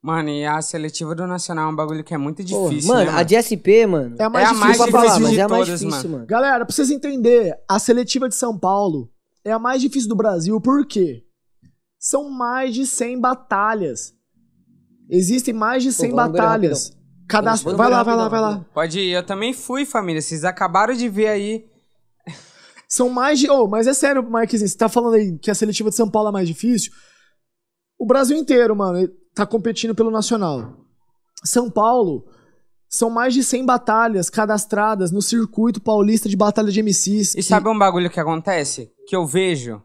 Mano, e a seletiva do Nacional é um bagulho que é muito difícil, mano, né, mano, a de SP, mano, é a mais é difícil, a mais difícil falar, mas de é a mais difícil, mano. Galera, pra vocês entenderem, a seletiva de São Paulo é a mais difícil do Brasil, por quê? São mais de 100 batalhas. Existem mais de 100 Pô, batalhas. Cadastro. Vai lá, vai lá, vai lá. Pode ir, eu também fui, família. Vocês acabaram de ver aí. São mais de. Oh, mas é sério, Marquezinhos, você tá falando aí que a seletiva de São Paulo é mais difícil? O Brasil inteiro, mano está competindo pelo Nacional. São Paulo, são mais de 100 batalhas cadastradas no circuito paulista de batalha de MCs. E que... sabe um bagulho que acontece? Que eu vejo.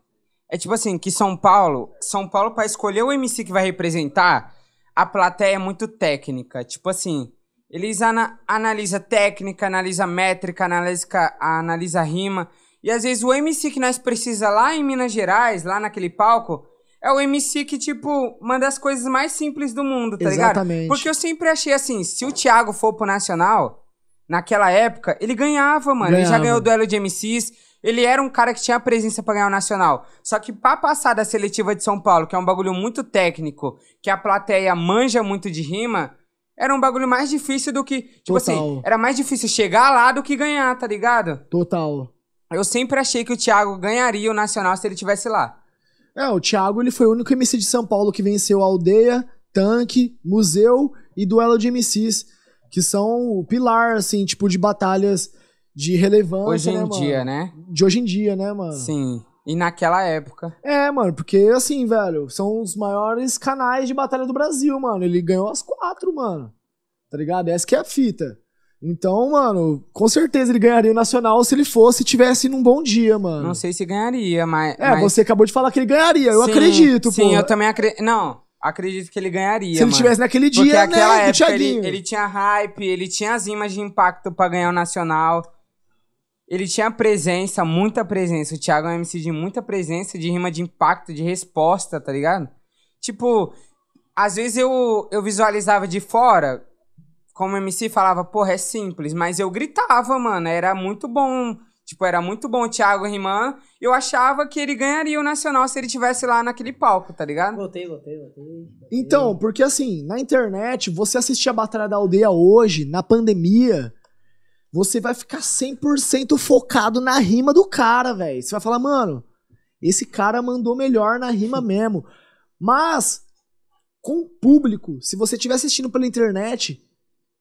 É tipo assim, que São Paulo, São Paulo para escolher o MC que vai representar, a plateia é muito técnica. Tipo assim, eles ana analisa técnica, analisa métrica, analisa, analisa rima. E às vezes o MC que nós precisa lá em Minas Gerais, lá naquele palco, é o MC que, tipo, manda as coisas mais simples do mundo, tá Exatamente. ligado? Exatamente. Porque eu sempre achei assim, se o Thiago for pro Nacional, naquela época, ele ganhava, mano. Ganhava. Ele já ganhou o duelo de MCs. Ele era um cara que tinha presença para ganhar o Nacional. Só que pra passar da seletiva de São Paulo, que é um bagulho muito técnico, que a plateia manja muito de rima, era um bagulho mais difícil do que. Tipo assim, Total. assim, era mais difícil chegar lá do que ganhar, tá ligado? Total. Eu sempre achei que o Thiago ganharia o Nacional se ele tivesse lá. É, o Thiago ele foi o único MC de São Paulo que venceu Aldeia, Tanque, Museu e Duelo de MCs, que são o pilar, assim, tipo, de batalhas de relevância. Hoje em né, dia, né? De hoje em dia, né, mano? Sim. E naquela época. É, mano, porque assim, velho, são os maiores canais de batalha do Brasil, mano. Ele ganhou as quatro, mano. Tá ligado? Essa que é a fita. Então, mano, com certeza ele ganharia o Nacional se ele fosse tivesse num bom dia, mano. Não sei se ganharia, mas. É, mas... você acabou de falar que ele ganharia. Eu sim, acredito, sim, pô. Sim, eu também acredito. Não, acredito que ele ganharia. Se ele mano. tivesse naquele dia, Porque né, aquela né, época ele, ele, tinha hype, ele tinha as imagens de impacto para ganhar o Nacional. Ele tinha presença, muita presença. O Thiago é um MC de muita presença, de rima de impacto, de resposta, tá ligado? Tipo, às vezes eu, eu visualizava de fora como MC falava, porra, é simples, mas eu gritava, mano, era muito bom. Tipo, era muito bom o Thiago rimando. Eu achava que ele ganharia o Nacional se ele tivesse lá naquele palco, tá ligado? Gotei, gotei, voltei. Então, porque assim, na internet, você assistir a Batalha da Aldeia hoje, na pandemia, você vai ficar 100% focado na rima do cara, velho. Você vai falar, mano, esse cara mandou melhor na rima mesmo. Mas, com o público, se você estiver assistindo pela internet,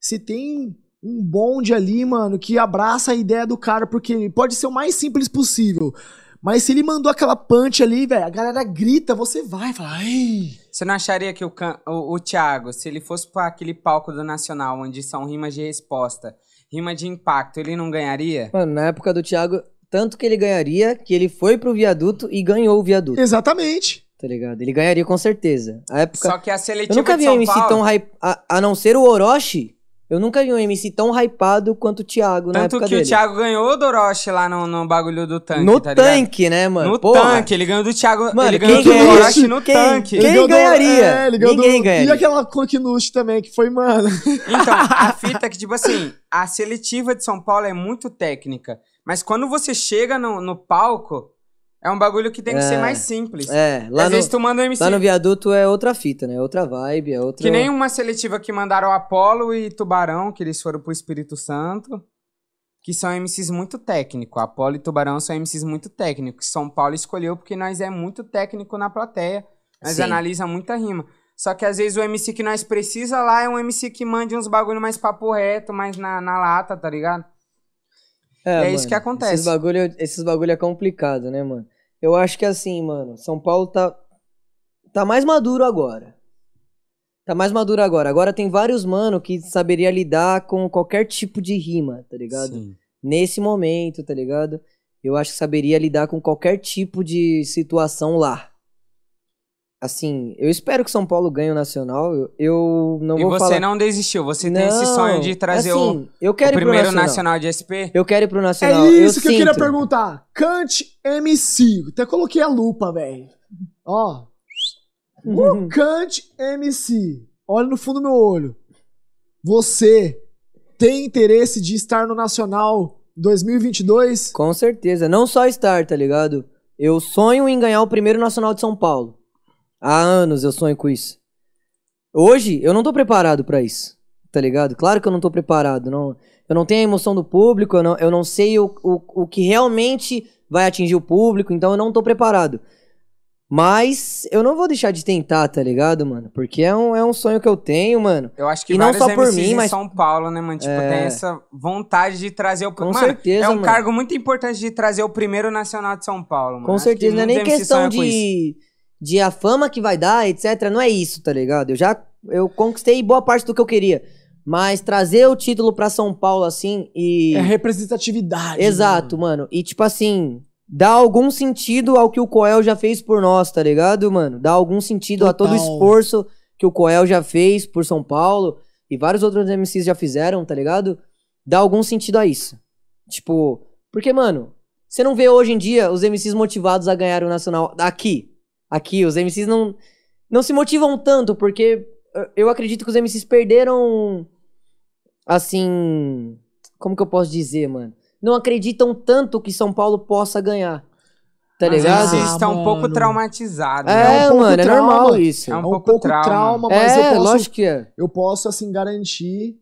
se tem um bonde ali, mano, que abraça a ideia do cara, porque pode ser o mais simples possível. Mas se ele mandou aquela punch ali, velho, a galera grita, você vai, fala, ai. Você não acharia que o, o, o Thiago, se ele fosse para aquele palco do Nacional, onde são rimas de resposta, rima de impacto, ele não ganharia? Mano, na época do Thiago, tanto que ele ganharia, que ele foi pro viaduto e ganhou o viaduto. Exatamente. Tá ligado? Ele ganharia com certeza. A época... Só que a seletiva Eu nunca vi de São MC Paulo... tão hype, a, a não ser o Orochi, eu nunca vi um MC tão hypado quanto o Thiago Tanto na época dele. Tanto que o Thiago ganhou o Orochi lá no, no bagulho do tanque, No tá tanque, né, mano? No Porra. tanque, ele ganhou do Thiago, mano, ele ganhou do Orochi no quem, tanque. Quem ganharia? É, ele Ninguém do... ganharia. E aquela Coquinuche também, que foi, mano... Então, a fita é que, tipo assim, a seletiva de São Paulo é muito técnica. Mas quando você chega no, no palco, é um bagulho que tem que é, ser mais simples. É, lá Às no, vezes tu manda um MC. Lá no viaduto é outra fita, né? É outra vibe, é outra. Que nem uma seletiva que mandaram Apolo e Tubarão, que eles foram pro Espírito Santo. Que são MCs muito técnicos. Apolo e Tubarão são MCs muito técnicos. São Paulo escolheu porque nós é muito técnico na plateia. Nós Sim. analisa muita rima. Só que às vezes o MC que nós precisa lá é um MC que mande uns bagulho mais papo reto, mais na, na lata, tá ligado? É, é mano, isso que acontece. Esses bagulho, esses bagulho é complicado, né, mano? Eu acho que assim, mano, São Paulo tá, tá mais maduro agora. Tá mais maduro agora. Agora tem vários mano que saberia lidar com qualquer tipo de rima, tá ligado? Sim. Nesse momento, tá ligado? Eu acho que saberia lidar com qualquer tipo de situação lá assim, eu espero que São Paulo ganhe o Nacional. Eu, eu não vou E você não desistiu, você não, tem esse sonho de trazer assim, o, o primeiro nacional. nacional. de SP? Eu quero ir pro é Nacional. É isso eu que sinto. eu queria perguntar. Kant MC, até coloquei a lupa, velho. Ó. Uhum. Kant MC, olha no fundo do meu olho. Você tem interesse de estar no Nacional 2022? Com certeza, não só estar, tá ligado? Eu sonho em ganhar o primeiro Nacional de São Paulo. Há anos eu sonho com isso. Hoje eu não tô preparado para isso, tá ligado? Claro que eu não tô preparado. Não, eu não tenho a emoção do público, eu não, eu não sei o, o, o que realmente vai atingir o público, então eu não tô preparado. Mas eu não vou deixar de tentar, tá ligado, mano? Porque é um, é um sonho que eu tenho, mano. Eu acho que e não só MCs por mim, mas São Paulo, né, mano? Tipo, é... tem essa vontade de trazer o primeiro. Com mano, certeza, é um mano. cargo muito importante de trazer o primeiro nacional de São Paulo, mano. Com acho certeza, não é nem questão de de a fama que vai dar, etc. Não é isso, tá ligado? Eu já eu conquistei boa parte do que eu queria. Mas trazer o título pra São Paulo, assim, e. É representatividade. Né, Exato, mano. mano. E, tipo assim, dá algum sentido ao que o Coel já fez por nós, tá ligado, mano? Dá algum sentido Total. a todo o esforço que o Coel já fez por São Paulo e vários outros MCs já fizeram, tá ligado? Dá algum sentido a isso. Tipo, porque, mano, você não vê hoje em dia os MCs motivados a ganhar o Nacional aqui, aqui. Os MCs não, não se motivam tanto, porque eu acredito que os MCs perderam. Assim. Como que eu posso dizer, mano? Não acreditam tanto que São Paulo possa ganhar. Tá ligado? Os MCs estão um ah, pouco traumatizados. É, né? é um mano, é normal isso. É um, é um pouco, pouco trauma. trauma mas é, eu posso, lógico que é. Eu posso, assim, garantir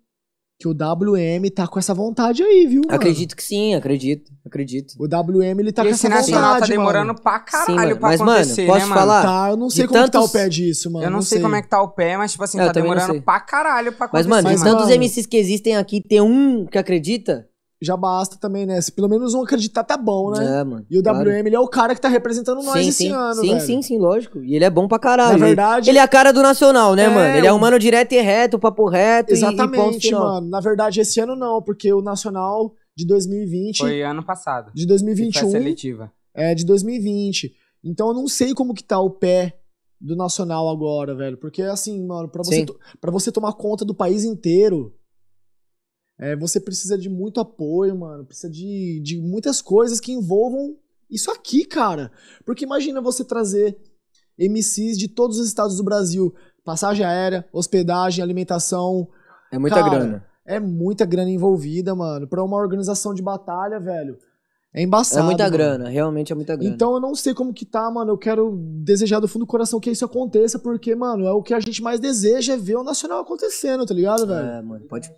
que o WM tá com essa vontade aí, viu? Mano? Acredito que sim, acredito, acredito. O WM ele tá e com esse essa nacional tá vontade, tá demorando mano. pra caralho sim, mano. pra mas, acontecer, né, mano, posso né, falar? Tá, eu não sei de como tá tantos... tá o pé disso, mano. Eu não, não sei, sei, como é que tá o pé, mas tipo assim, eu tá demorando pra caralho pra acontecer. Mas mano, mas, tantos MCs que existem aqui, tem um que acredita? já basta também, né? Se pelo menos um acreditar, tá bom, né? É, mano. E o claro. WM, ele é o cara que tá representando nós sim, esse sim. ano, sim, velho. Sim, sim, lógico. E ele é bom pra caralho. Na verdade... Ele, é a cara do Nacional, né, é, mano? Ele é humano direto e reto, papo reto Exatamente, e, mano. Na verdade, esse ano não, porque o Nacional de 2020... Foi ano passado. De 2021. foi seletiva. É, de 2020. Então eu não sei como que tá o pé do Nacional agora, velho. Porque, assim, mano, pra você, to pra você tomar conta do país inteiro é, você precisa de muito apoio, mano. Precisa de, de muitas coisas que envolvam isso aqui, cara. Porque imagina você trazer MCs de todos os estados do Brasil. Passagem aérea, hospedagem, alimentação. É muita cara, grana. É muita grana envolvida, mano. Pra uma organização de batalha, velho. É embaçado. É muita mano. grana, realmente é muita grana. Então eu não sei como que tá, mano. Eu quero desejar do fundo do coração que isso aconteça, porque, mano, é o que a gente mais deseja é ver o Nacional acontecendo, tá ligado, velho? É, mano, pode,